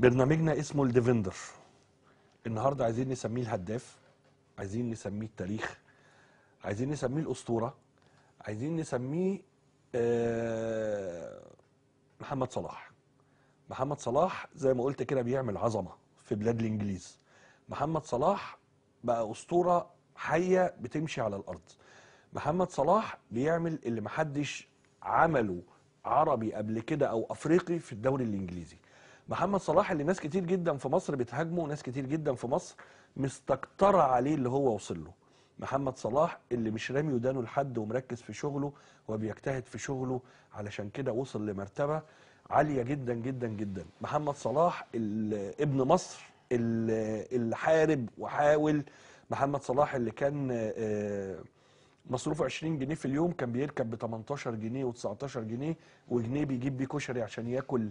برنامجنا اسمه الديفندر النهارده عايزين نسميه الهداف عايزين نسميه التاريخ عايزين نسميه الاسطوره عايزين نسميه آه محمد صلاح محمد صلاح زي ما قلت كده بيعمل عظمه في بلاد الانجليز محمد صلاح بقى اسطوره حيه بتمشي على الارض محمد صلاح بيعمل اللي محدش عمله عربي قبل كده او افريقي في الدوري الانجليزي محمد صلاح اللي ناس كتير جدا في مصر بتهاجمه وناس كتير جدا في مصر مستكترة عليه اللي هو وصل له محمد صلاح اللي مش رامي ودانه لحد ومركز في شغله وبيجتهد في شغله علشان كده وصل لمرتبة عالية جدا جدا جدا محمد صلاح ابن مصر اللي حارب وحاول محمد صلاح اللي كان آه، مصروفه 20 جنيه في اليوم كان بيركب ب 18 جنيه و19 جنيه وجنيه بيجيب بيه كشري عشان ياكل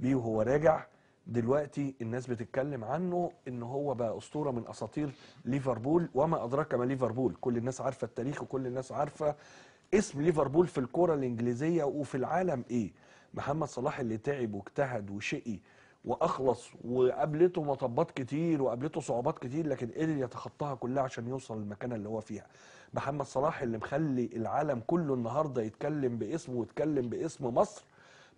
بيه وهو راجع دلوقتي الناس بتتكلم عنه ان هو بقى اسطوره من اساطير ليفربول وما ادراك ما ليفربول كل الناس عارفه التاريخ وكل الناس عارفه اسم ليفربول في الكره الانجليزيه وفي العالم ايه محمد صلاح اللي تعب واجتهد وشقي واخلص وقابلته مطبات كتير وقابلته صعوبات كتير لكن قدر يتخطاها كلها عشان يوصل للمكانه اللي هو فيها محمد صلاح اللي مخلي العالم كله النهارده يتكلم باسمه ويتكلم باسم مصر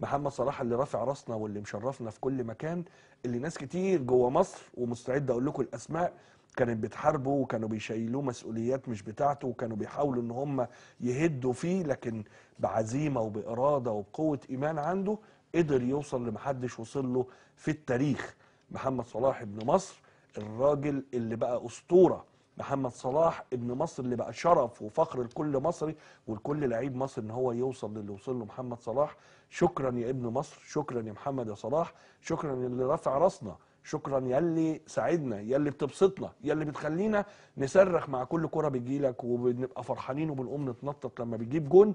محمد صلاح اللي رافع راسنا واللي مشرفنا في كل مكان اللي ناس كتير جوه مصر ومستعد اقول لكم الاسماء كانت بتحاربه وكانوا بيشيلوه مسؤوليات مش بتاعته وكانوا بيحاولوا ان هم يهدوا فيه لكن بعزيمه وباراده وبقوه ايمان عنده قدر يوصل لمحدش وصل له في التاريخ محمد صلاح ابن مصر الراجل اللي بقى اسطوره محمد صلاح ابن مصر اللي بقى شرف وفخر لكل مصري ولكل لعيب مصر ان هو يوصل للي وصل له محمد صلاح شكرا يا ابن مصر شكرا يا محمد يا صلاح شكرا اللي رفع راسنا شكرا اللي ساعدنا اللي بتبسطنا اللي بتخلينا نصرخ مع كل كره بتجيلك وبنبقى فرحانين وبنقوم نتنطط لما بيجيب جون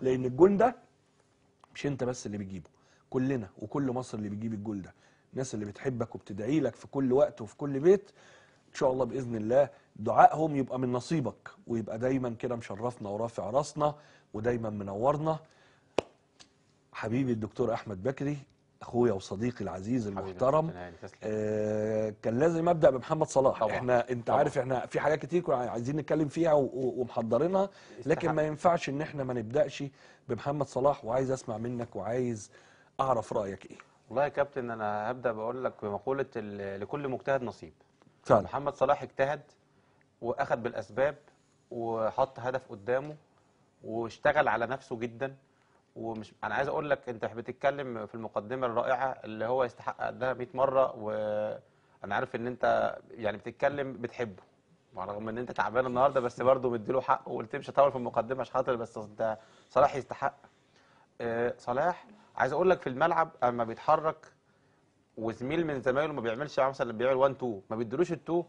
لان الجون ده مش انت بس اللي بتجيبه كلنا وكل مصر اللي بيجيب الجول ده الناس اللي بتحبك وبتدعي لك في كل وقت وفي كل بيت ان شاء الله باذن الله دعائهم يبقى من نصيبك ويبقى دايما كده مشرفنا ورافع راسنا ودايما منورنا حبيبي الدكتور احمد بكري اخويا وصديقي العزيز المحترم آه كان لازم ابدا بمحمد صلاح طبعا. احنا انت طبعا. عارف احنا في حاجات كتير كنا عايزين نتكلم فيها ومحضرينها لكن ما ينفعش ان احنا ما نبداش بمحمد صلاح وعايز اسمع منك وعايز اعرف رايك ايه والله يا كابتن انا هبدا بقول لك بمقوله لكل مجتهد نصيب فعلا. محمد صلاح اجتهد واخد بالاسباب وحط هدف قدامه واشتغل على نفسه جدا ومش انا عايز اقول لك انت بتتكلم في المقدمه الرائعه اللي هو يستحق قدها 100 مره وانا عارف ان انت يعني بتتكلم بتحبه رغم ان انت تعبان النهارده بس برضه مديله حقه وقلت مش هطول في المقدمه مش خاطر بس ده صلاح يستحق آه، صلاح عايز اقول لك في الملعب اما بيتحرك وزميل من زمايله ما بيعملش مثلا بيعمل 1 2 ما بيدلوش التو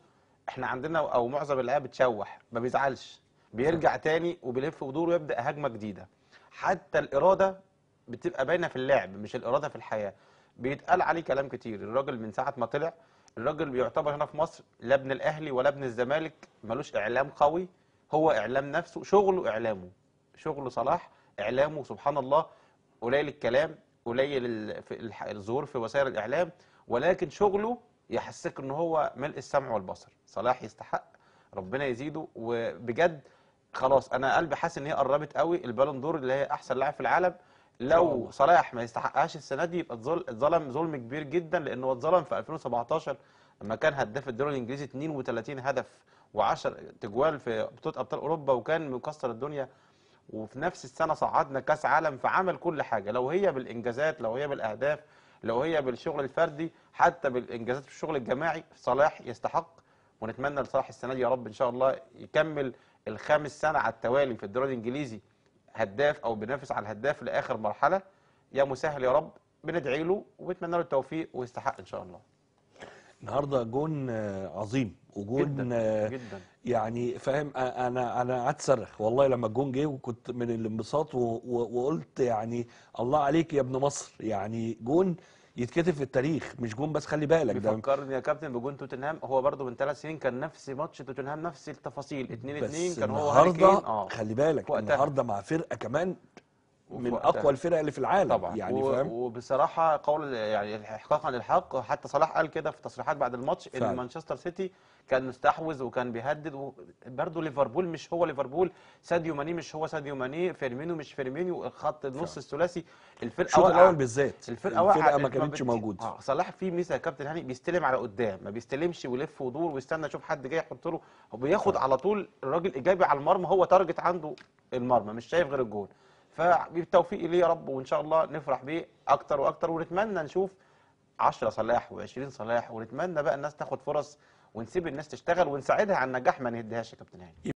احنا عندنا او معظم اللعيبه بتشوح ما بيزعلش بيرجع تاني وبيلف ودوره ويبدا هجمه جديده حتى الاراده بتبقى باينه في اللعب مش الاراده في الحياه بيتقال عليه كلام كتير الراجل من ساعه ما طلع الراجل بيعتبر هنا في مصر لا ابن الاهلي ولا ابن الزمالك ملوش اعلام قوي هو اعلام نفسه شغله اعلامه شغله صلاح اعلامه سبحان الله قليل الكلام قليل الظهور في وسائل الاعلام ولكن شغله يحسسك ان هو ملء السمع والبصر صلاح يستحق ربنا يزيده وبجد خلاص انا قلبي حاسس ان هي قربت قوي البالون دور اللي هي احسن لاعب في العالم لو صلاح ما يستحقهاش السنه دي يبقى اتظلم ظلم كبير جدا لان هو اتظلم في 2017 لما كان هداف الدوري الانجليزي 32 هدف و10 تجوال في بطوله ابطال اوروبا وكان مكسر الدنيا وفي نفس السنه صعدنا كاس عالم فعمل كل حاجه لو هي بالانجازات لو هي بالاهداف لو هي بالشغل الفردي حتى بالانجازات في الشغل الجماعي صلاح يستحق ونتمنى لصلاح السنه دي يا رب ان شاء الله يكمل الخامس سنه على التوالي في الدوري الانجليزي هداف او بينافس على الهداف لاخر مرحله يا مسهل يا رب بندعي له وبنتمنى له التوفيق ويستحق ان شاء الله النهارده جون آه، عظيم وجون جدا, آه، جدا. يعني فاهم انا انا قعدت صرخ والله لما الجون جه وكنت من الانبساط وقلت يعني الله عليك يا ابن مصر يعني جون يتكتب في التاريخ مش جون بس خلي بالك ده بيفكرني يا كابتن بجون توتنهام هو برده من ثلاث سنين كان نفس ماتش توتنهام نفس التفاصيل 2 2 كان هو هاري كين اه خلي بالك النهارده مع فرقه كمان من اقوى الفرق اللي في العالم طبعا يعني و... فاهم وبصراحه قول يعني احقاقا للحق حتى صلاح قال كده في تصريحات بعد الماتش ان مانشستر سيتي كان مستحوذ وكان بيهدد وبرده ليفربول مش هو ليفربول ساديو ماني مش هو ساديو ماني فيرمينو مش فيرمينو خط النص الثلاثي الفرقه الشوط الاول بالذات الفرقه, الفرقة ما كانتش موجوده آه صلاح في ميزه يا كابتن هاني بيستلم على قدام ما بيستلمش ويلف ودور ويستنى يشوف حد جاي يحط له وبياخد على طول الراجل ايجابي على المرمى هو تارجت عنده المرمى مش شايف غير الجول فبالتوفيق ليه يا رب وان شاء الله نفرح بيه اكتر واكتر ونتمنى نشوف 10 صلاح و20 صلاح ونتمنى بقى الناس تاخد فرص ونسيب الناس تشتغل ونساعدها على النجاح ما نهدهاش يا كابتن هاني